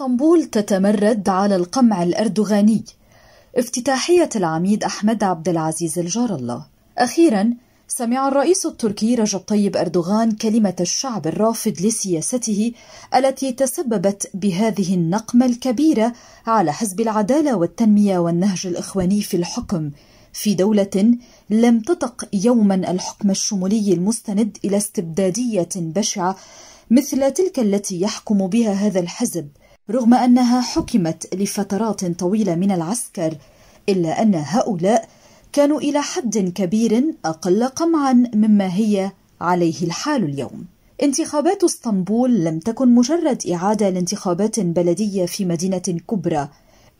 اسطنبول تتمرد على القمع الأردوغاني افتتاحية العميد أحمد عبد العزيز الجار الله أخيرا سمع الرئيس التركي رجب طيب أردوغان كلمة الشعب الرافض لسياسته التي تسببت بهذه النقمة الكبيرة على حزب العدالة والتنمية والنهج الإخواني في الحكم في دولة لم تطق يوما الحكم الشمولي المستند إلى استبدادية بشعة مثل تلك التي يحكم بها هذا الحزب رغم أنها حكمت لفترات طويلة من العسكر إلا أن هؤلاء كانوا إلى حد كبير أقل قمعا مما هي عليه الحال اليوم انتخابات اسطنبول لم تكن مجرد إعادة لانتخابات بلدية في مدينة كبرى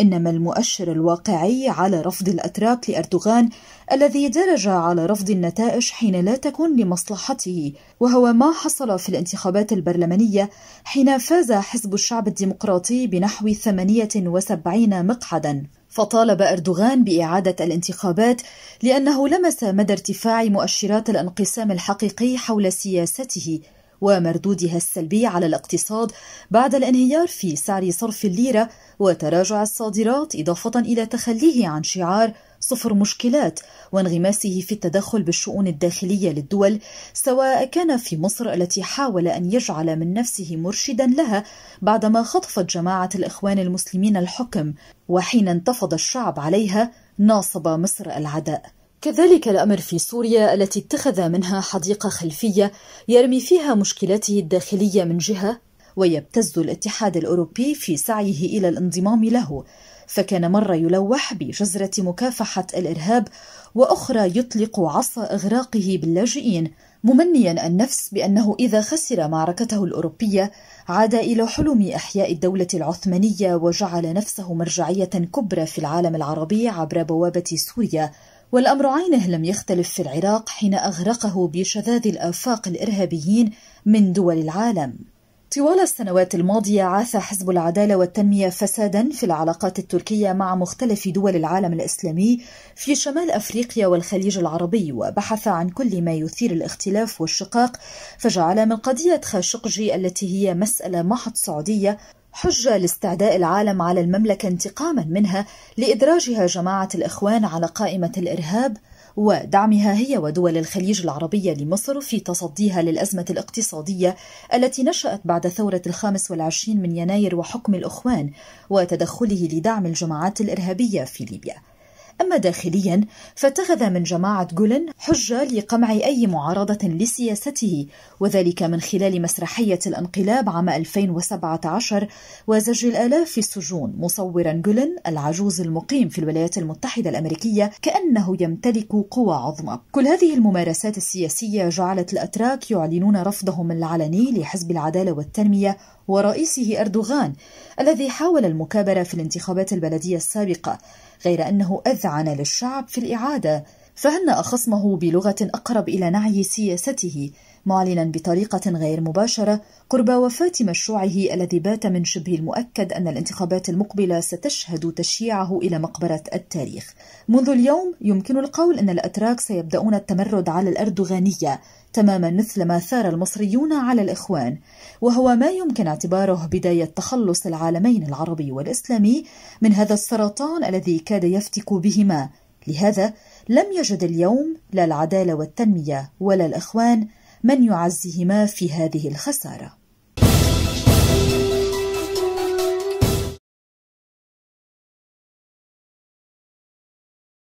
إنما المؤشر الواقعي على رفض الأتراك لأردوغان الذي درج على رفض النتائج حين لا تكون لمصلحته وهو ما حصل في الانتخابات البرلمانية حين فاز حزب الشعب الديمقراطي بنحو 78 مقعدا فطالب أردوغان بإعادة الانتخابات لأنه لمس مدى ارتفاع مؤشرات الانقسام الحقيقي حول سياسته ومردودها السلبي على الاقتصاد بعد الانهيار في سعر صرف الليرة وتراجع الصادرات إضافة إلى تخليه عن شعار صفر مشكلات وانغماسه في التدخل بالشؤون الداخلية للدول سواء كان في مصر التي حاول أن يجعل من نفسه مرشدا لها بعدما خطفت جماعة الإخوان المسلمين الحكم وحين انتفض الشعب عليها ناصب مصر العداء كذلك الأمر في سوريا التي اتخذ منها حديقة خلفية يرمي فيها مشكلاته الداخلية من جهة ويبتز الاتحاد الأوروبي في سعيه إلى الانضمام له فكان مرة يلوح بجزرة مكافحة الإرهاب وأخرى يطلق عصا إغراقه باللاجئين ممنيا النفس بأنه إذا خسر معركته الأوروبية عاد إلى حلم إحياء الدولة العثمانية وجعل نفسه مرجعية كبرى في العالم العربي عبر بوابة سوريا والأمر عينه لم يختلف في العراق حين أغرقه بشذاذ الآفاق الإرهابيين من دول العالم طوال السنوات الماضية عاث حزب العدالة والتنمية فسادا في العلاقات التركية مع مختلف دول العالم الإسلامي في شمال أفريقيا والخليج العربي وبحث عن كل ما يثير الاختلاف والشقاق فجعل من قضية خاشقجي التي هي مسألة محض سعودية حجة لاستعداء العالم على المملكة انتقاما منها لإدراجها جماعة الإخوان على قائمة الإرهاب ودعمها هي ودول الخليج العربية لمصر في تصديها للأزمة الاقتصادية التي نشأت بعد ثورة الخامس والعشرين من يناير وحكم الإخوان وتدخله لدعم الجماعات الإرهابية في ليبيا أما داخليا فاتخذ من جماعة جولن حجة لقمع أي معارضة لسياسته وذلك من خلال مسرحية الانقلاب عام 2017 وزج الآلاف في السجون مصورا جولن العجوز المقيم في الولايات المتحدة الأمريكية كأنه يمتلك قوى عظمى كل هذه الممارسات السياسية جعلت الأتراك يعلنون رفضهم العلني لحزب العدالة والتنمية ورئيسه أردوغان الذي حاول المكابرة في الانتخابات البلدية السابقة غير أنه أذعن للشعب في الإعادة فهنأ خصمه بلغة أقرب إلى نعي سياسته معلنا بطريقة غير مباشرة قرب وفاة مشروعه الذي بات من شبه المؤكد أن الانتخابات المقبلة ستشهد تشييعه إلى مقبرة التاريخ منذ اليوم يمكن القول أن الأتراك سيبدأون التمرد على الأردوغانية تماما مثل ما ثار المصريون على الإخوان وهو ما يمكن اعتباره بداية تخلص العالمين العربي والإسلامي من هذا السرطان الذي كاد يفتك بهما لهذا لم يجد اليوم لا العداله والتنميه ولا الاخوان من يعزهما في هذه الخساره